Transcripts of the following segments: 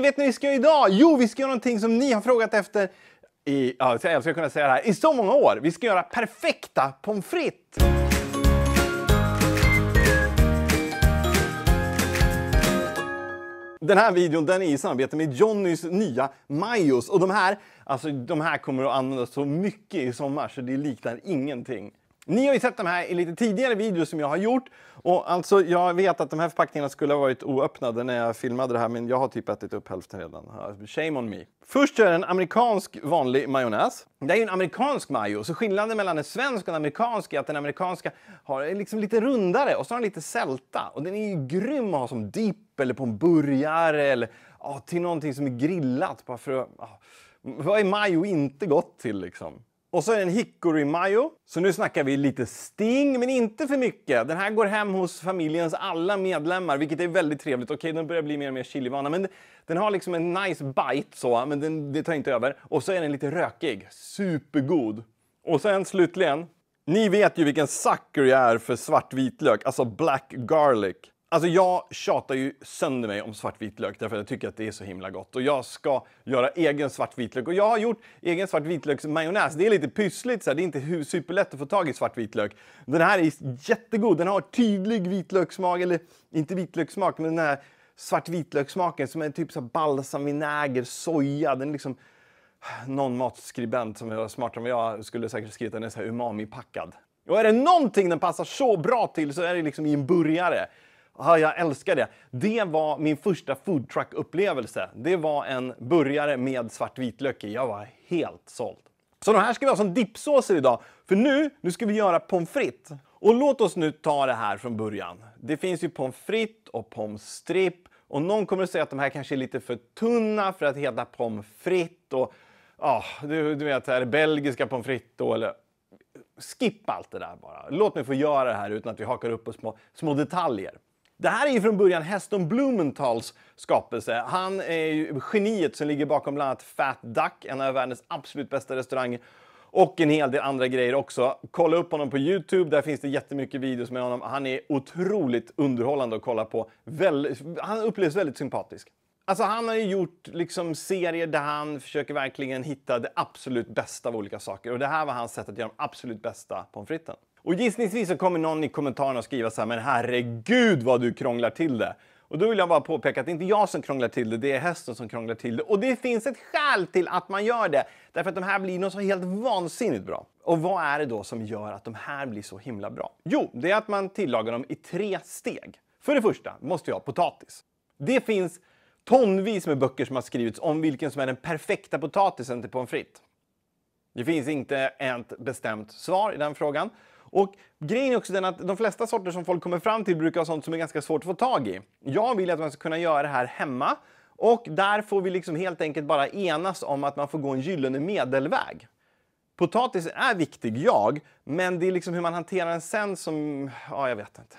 Vet ni vad vi ska göra idag? Jo, vi ska göra någonting som ni har frågat efter i, ja, jag älskar kunna säga det här, i så många år. Vi ska göra perfekta pommes frites. Den här videon den är i samarbete med Johnnys nya Majos och de här, alltså, de här kommer att användas så mycket i sommar så det liknar ingenting. Ni har ju sett de här i lite tidigare videos som jag har gjort. Och alltså, jag vet att de här förpackningarna skulle ha varit oöppnade när jag filmade det här, men jag har typ ätit upp hälften redan. Shame on me. Först är det en amerikansk vanlig majonnäs. Det är ju en amerikansk majo, så skillnaden mellan en svensk och en amerikansk är att den amerikanska har liksom lite rundare och så har den lite sälta. Och den är ju grym att ha som dipp eller på en burgare eller oh, till någonting som är grillat. Bara för att, oh. Vad är majo inte gott till liksom? Och så är det en Hickory Mayo. Så nu snackar vi lite sting, men inte för mycket. Den här går hem hos familjens alla medlemmar, vilket är väldigt trevligt. Okej, okay, den börjar bli mer och mer chilivana, men den har liksom en nice bite så, men den, det tar inte över. Och så är den lite rökig. Supergod! Och sen slutligen, ni vet ju vilken sucker jag är för svart vitlök, alltså black garlic. Alltså jag tjatar ju sönder mig om svartvit lök därför att jag tycker att det är så himla gott. Och jag ska göra egen svartvitlök. Och jag har gjort egen svartvitlöksmajonnäs. Det är lite pyssligt, så här. det är inte superlätt att få tag i svartvitlök. Den här är jättegod. Den har tydlig vitlökssmak, eller inte vitlökssmak, men den här svartvitlökssmaken som är typ så balsamvinäger, soja. Den är liksom... Någon matskribent som är smartare än jag skulle säkert skrivit att den är så här umami-packad. Och är det någonting den passar så bra till så är det liksom i en burgare. Ja, jag älskar det. Det var min första foodtruck-upplevelse. Det var en burgare med svart vitlök i. Jag var helt såld. Så de här ska vi ha som dippsåser idag. För nu, nu ska vi göra pommes frites. Och låt oss nu ta det här från början. Det finns ju pommes frites och pommes strip. Och någon kommer att säga att de här kanske är lite för tunna för att heta pommes frites. Och ja, ah, du, du vet, här, belgiska pommes frites då, eller skippa allt det där bara. Låt mig få göra det här utan att vi hakar upp på små, små detaljer. Det här är ju från början Heston Blumentals skapelse. Han är ju geniet som ligger bakom bland annat Fat Duck, en av världens absolut bästa restauranger och en hel del andra grejer också. Kolla upp honom på Youtube, där finns det jättemycket videos med honom. Han är otroligt underhållande att kolla på. han upplevs väldigt sympatisk. Alltså han har ju gjort liksom serier där han försöker verkligen hitta det absolut bästa av olika saker. Och det här var hans sätt att göra de absolut bästa pommes fritesen. Och gissningsvis så kommer någon i kommentarerna skriva så här, men herregud vad du krånglar till det. Och då vill jag bara påpeka att det inte är jag som krånglar till det, det är hästen som krånglar till det. Och det finns ett skäl till att man gör det, därför att de här blir nog så helt vansinnigt bra. Och vad är det då som gör att de här blir så himla bra? Jo, det är att man tillagar dem i tre steg. För det första måste vi ha potatis. Det finns tonvis med böcker som har skrivits om vilken som är den perfekta potatisen till pommes frites. Det finns inte ett bestämt svar i den frågan. Och grejen är också den att de flesta sorter som folk kommer fram till brukar ha sånt som är ganska svårt att få tag i. Jag vill att man ska kunna göra det här hemma och där får vi liksom helt enkelt bara enas om att man får gå en gyllene medelväg. Potatisen är viktig, jag, men det är liksom hur man hanterar den sen som... Ja, jag vet inte.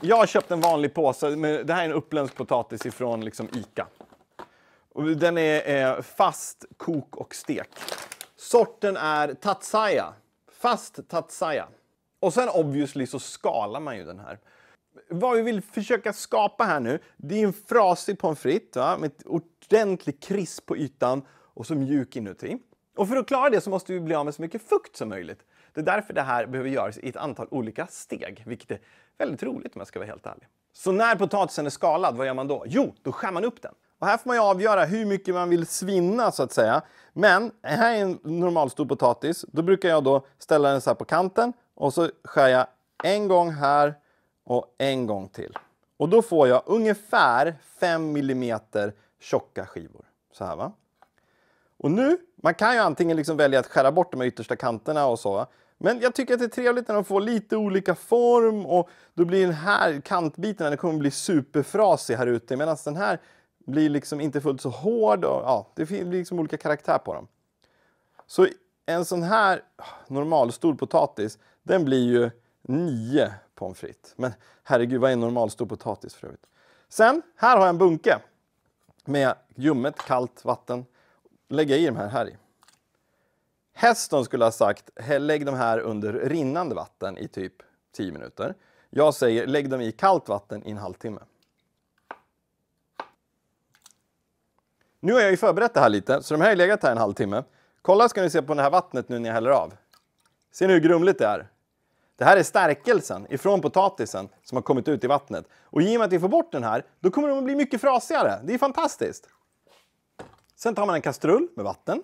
Jag har köpt en vanlig påse. Men det här är en uppländsk potatis ifrån liksom Ica. Och den är eh, fast, kok och stek. Sorten är Tatsaya fast Tatsaya. Och sen obviously så skalar man ju den här. Vad vi vill försöka skapa här nu, det är en frasig pommes frites va? med ordentligt krisp på ytan och så mjuk inuti. Och för att klara det så måste vi bli av med så mycket fukt som möjligt. Det är därför det här behöver göras i ett antal olika steg, vilket är väldigt roligt om jag ska vara helt ärlig. Så när potatisen är skalad, vad gör man då? Jo, då skär man upp den. Och här får man ju avgöra hur mycket man vill svinna så att säga. Men här är en normal stor potatis. Då brukar jag då ställa den så här på kanten och så skär jag en gång här och en gång till. Och då får jag ungefär 5 mm tjocka skivor. Så här va. Och nu, man kan ju antingen liksom välja att skära bort de yttersta kanterna och så. Men jag tycker att det är trevligt när de får lite olika form och då blir den här kantbiten, den kommer bli superfrasig här ute. Medan den här blir liksom inte fullt så hård. Och, ja, det blir liksom olika karaktär på dem. Så en sån här normalstor potatis, den blir ju nio pommes frites. Men herregud, vad är en normalstor potatis för övrigt? Sen, här har jag en bunke med ljummet kallt vatten. Lägger i de här här i. Heston skulle ha sagt, lägg de här under rinnande vatten i typ 10 minuter. Jag säger, lägg dem i kallt vatten i en halvtimme. Nu har jag ju förberett det här lite, så de här har legat här en halvtimme. Kolla ska ni se på det här vattnet nu när jag häller av. Ser ni hur grumligt det är? Det här är stärkelsen ifrån potatisen som har kommit ut i vattnet. Och i och med att vi får bort den här, då kommer de att bli mycket frasigare. Det är fantastiskt! Sen tar man en kastrull med vatten.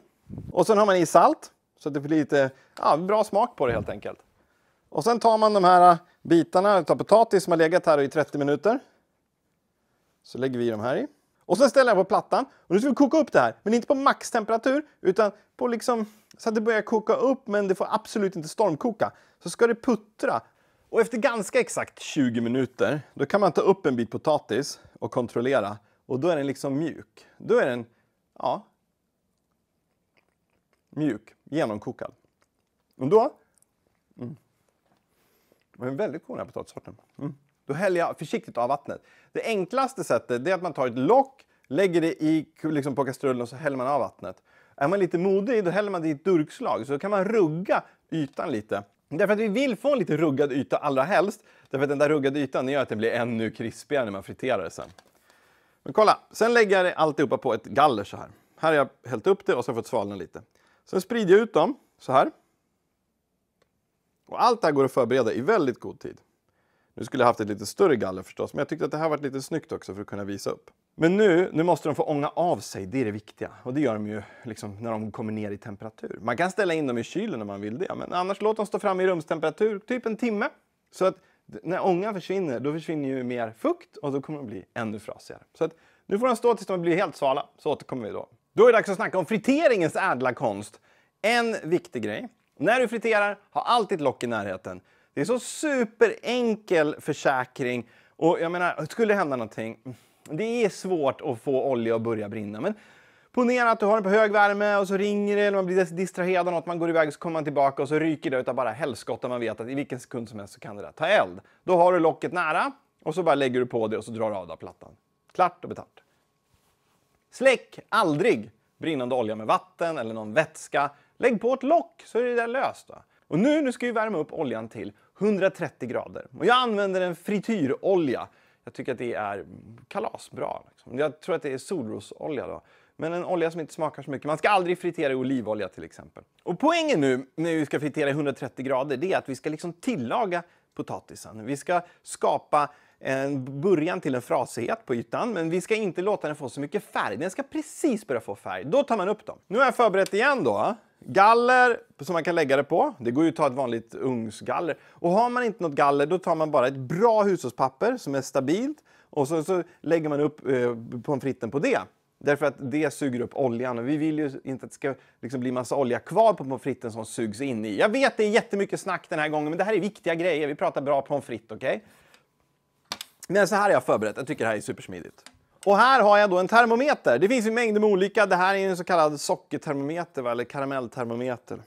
Och sen har man i salt, så att det blir lite ja, bra smak på det helt enkelt. Och sen tar man de här äh, bitarna, tar potatis som har legat här i 30 minuter. Så lägger vi dem här i. Och sen ställer jag på plattan och nu ska vi koka upp det här. Men inte på maxtemperatur utan på liksom så att det börjar koka upp men det får absolut inte stormkoka. Så ska det puttra. Och efter ganska exakt 20 minuter då kan man ta upp en bit potatis och kontrollera och då är den liksom mjuk. Då är den, ja, mjuk, genomkokad. Och då... Mm. Det var en väldigt god den potatissorten. Mm. Då häller jag försiktigt av vattnet. Det enklaste sättet är att man tar ett lock, lägger det i, liksom på kastrullen och så häller man av vattnet. Är man lite modig då häller man det i ett durkslag så kan man rugga ytan lite. Därför att vi vill få en lite ruggad yta allra helst. Därför att den där ruggade ytan gör att den blir ännu krispigare när man friterar det sen. Men kolla, sen lägger jag alltihopa på ett galler så här. Här har jag hällt upp det och så sen fått svalna lite. Sen sprider jag ut dem så här. Och allt det här går att förbereda i väldigt god tid. Nu skulle jag haft ett lite större galler förstås, men jag tyckte att det här var lite snyggt också för att kunna visa upp. Men nu, nu måste de få ånga av sig, det är det viktiga. Och det gör de ju liksom när de kommer ner i temperatur. Man kan ställa in dem i kylen om man vill det, men annars låt dem stå framme i rumstemperatur, typ en timme. Så att när ångan försvinner, då försvinner ju mer fukt och då kommer de bli ännu frasigare. Så att nu får de stå tills de blir helt svala, så återkommer vi då. Då är det dags att snacka om friteringens ädla konst. En viktig grej. När du friterar, ha alltid ett lock i närheten. Det är så superenkel försäkring. Och jag menar, skulle det hända någonting, det är svårt att få olja att börja brinna. Men ponera att du har den på hög värme och så ringer det eller man blir distraherad av något, man går iväg och så kommer man tillbaka och så ryker det utav bara helskotta. Man vet att i vilken sekund som helst så kan det där ta eld. Då har du locket nära och så bara lägger du på det och så drar du av där plattan. Klart och betalt. Släck aldrig brinnande olja med vatten eller någon vätska. Lägg på ett lock så är det där löst. Då. Och nu, nu ska vi värma upp oljan till 130 grader. Och jag använder en frityrolja. Jag tycker att det är kalasbra. Liksom. Jag tror att det är solrosolja. Då. Men en olja som inte smakar så mycket. Man ska aldrig fritera i olivolja till exempel. Och poängen nu när vi ska fritera i 130 grader, det är att vi ska liksom tillaga potatisen. Vi ska skapa en början till en frasighet på ytan, men vi ska inte låta den få så mycket färg. Den ska precis börja få färg. Då tar man upp dem. Nu har jag förberett igen då. Galler som man kan lägga det på. Det går ju att ta ett vanligt ugnsgaller. Och har man inte något galler, då tar man bara ett bra hushållspapper som är stabilt och så, så lägger man upp eh, pommes fritesen på det. Därför att det suger upp oljan och vi vill ju inte att det ska liksom bli massa olja kvar på pommes fritesen som sugs in i. Jag vet det är jättemycket snack den här gången, men det här är viktiga grejer. Vi pratar bra pommes frites, okej? Okay? Men så här har jag förberett. Jag tycker det här är supersmidigt. Och här har jag då en termometer. Det finns ju mängder med olika. Det här är en så kallad sockertermometer eller karamelltermometer.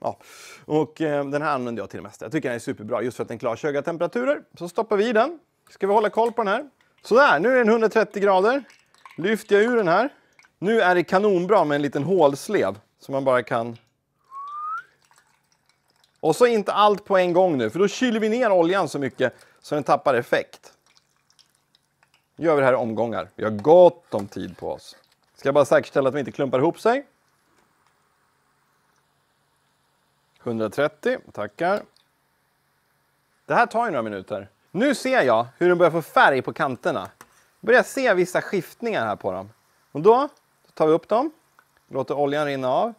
Ja. Och eh, den här använder jag till det mesta. Jag tycker den är superbra just för att den klarar höga temperaturer. Så stoppar vi i den. Ska vi hålla koll på den här. Sådär, nu är den 130 grader. Lyfter jag ur den här. Nu är det kanonbra med en liten hålslev som man bara kan... Och så inte allt på en gång nu, för då kyler vi ner oljan så mycket så den tappar effekt. Nu gör vi det här i omgångar. Vi har gott om tid på oss. Ska bara säkerställa att vi inte klumpar ihop sig. 130, tackar. Det här tar ju några minuter. Nu ser jag hur den börjar få färg på kanterna. Jag börjar se vissa skiftningar här på dem. Och då tar vi upp dem, låter oljan rinna av,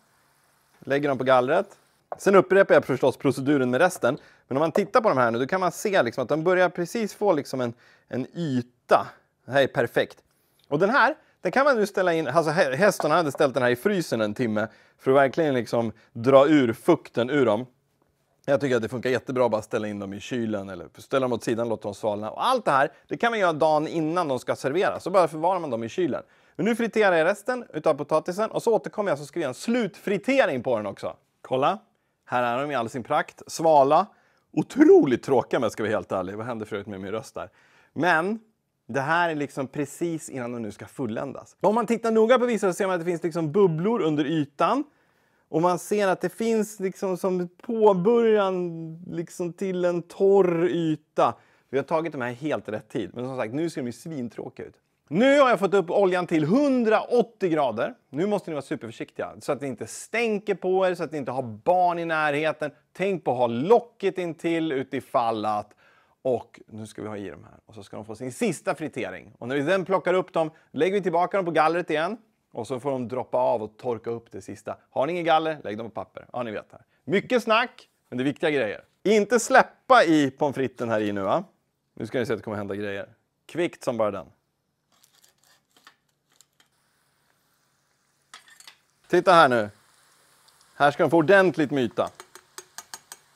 lägger dem på gallret. Sen upprepar jag förstås proceduren med resten. Men om man tittar på de här nu, då kan man se liksom att de börjar precis få liksom en, en yta det här är perfekt. Och den här, den kan man nu ställa in, alltså hästen hade ställt den här i frysen en timme för att verkligen liksom dra ur fukten ur dem. Jag tycker att det funkar jättebra att bara ställa in dem i kylen eller ställa dem åt sidan, och låta dem svalna. Och allt det här, det kan man göra dagen innan de ska serveras. Så bara förvarar man dem i kylen. Men nu friterar jag resten utav potatisen och så återkommer jag så ska vi göra en slutfritering på den också. Kolla! Här är de i all sin prakt. Svala. Otroligt tråkiga om jag ska vara helt ärlig. Vad hände förut med min röst där? Men det här är liksom precis innan de nu ska fulländas. Om man tittar noga på vissa så ser man att det finns liksom bubblor under ytan. Och man ser att det finns liksom som påbörjan liksom till en torr yta. Vi har tagit de här helt rätt tid. Men som sagt, nu ser de ju svintråkiga ut. Nu har jag fått upp oljan till 180 grader. Nu måste ni vara superförsiktiga så att ni inte stänker på er, så att ni inte har barn i närheten. Tänk på att ha locket intill utifall att och nu ska vi ha i dem här och så ska de få sin sista fritering. Och när vi sen plockar upp dem lägger vi tillbaka dem på gallret igen. Och så får de droppa av och torka upp det sista. Har ni inget galler, lägg dem på papper. Ja, ni vet. här. Mycket snack, men det är viktiga grejer. Inte släppa i pommes fritesen här i nu. Va? Nu ska ni se att det kommer hända grejer. Kvickt som bara den. Titta här nu. Här ska de få ordentligt myta.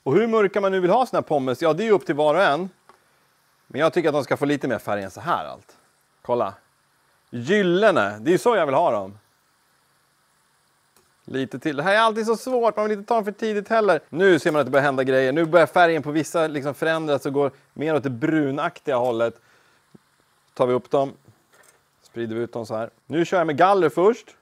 Och hur mörka man nu vill ha såna här pommes, ja det är ju upp till var och en. Men jag tycker att de ska få lite mer färg än så här allt. Kolla! Gyllene, det är ju så jag vill ha dem. Lite till. Det här är alltid så svårt, man vill inte ta dem för tidigt heller. Nu ser man att det börjar hända grejer. Nu börjar färgen på vissa liksom förändras och går mer åt det brunaktiga hållet. Tar vi upp dem, sprider vi ut dem så här. Nu kör jag med galler först.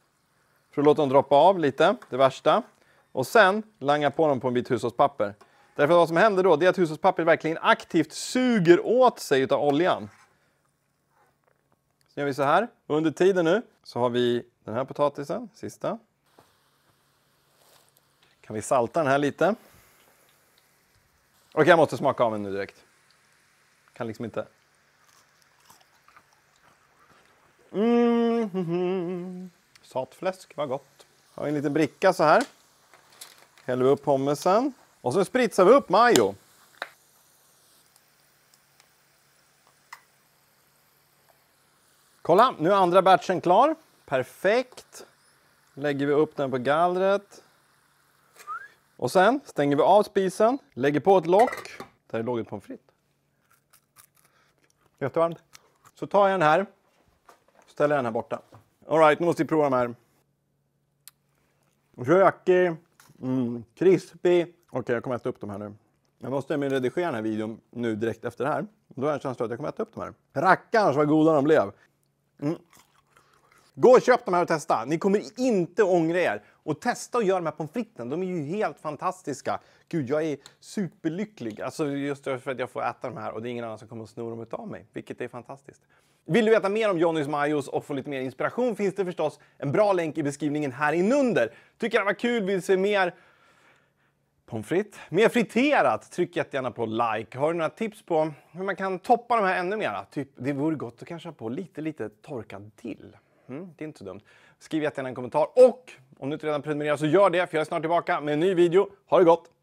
För att låta dem droppa av lite, det värsta. Och sen langar jag på dem på en bit hushållspapper. Därför vad som händer då, det är att hushållspappret verkligen aktivt suger åt sig av oljan. Så gör vi så här. Under tiden nu så har vi den här potatisen, sista. Kan vi salta den här lite? Okej, jag måste smaka av den nu direkt. Kan liksom inte... Mm, mm, mm. Satfläsk, vad gott. Har vi en liten bricka så här. Häller vi upp pommesen. Och så spritsar vi upp majo. Kolla, nu är andra batchen klar. Perfekt. Lägger vi upp den på gallret. Och sen stänger vi av spisen, lägger på ett lock. Där låg ett pommes frites. Jättevarmt. Så tar jag den här, ställer den här borta. Alright, nu måste vi prova de här. Rökig, mm, krispig, Okej, okay, jag kommer äta upp de här nu. Jag måste nämligen redigera den här videon nu direkt efter det här. Då har jag en känsla att jag kommer äta upp de här. Rackarns vad goda de blev! Mm. Gå och köp de här och testa. Ni kommer inte ångra er. Och testa att göra de här pommes fritesen. De är ju helt fantastiska. Gud, jag är superlycklig. Alltså just för att jag får äta de här och det är ingen annan som kommer att sno dem utav mig, vilket är fantastiskt. Vill du veta mer om Johnnys Majos och få lite mer inspiration finns det förstås en bra länk i beskrivningen här inunder. Tycker det var kul, vill se mer pommes frites. Mer friterat! Tryck jättegärna på like. Har du några tips på hur man kan toppa de här ännu mera? Typ, det vore gott att kanske ha på lite, lite torkad dill. Mm, det är inte så dumt. Skriv jättegärna en kommentar och om du inte redan prenumererar så gör det för jag är snart tillbaka med en ny video. Ha det gott!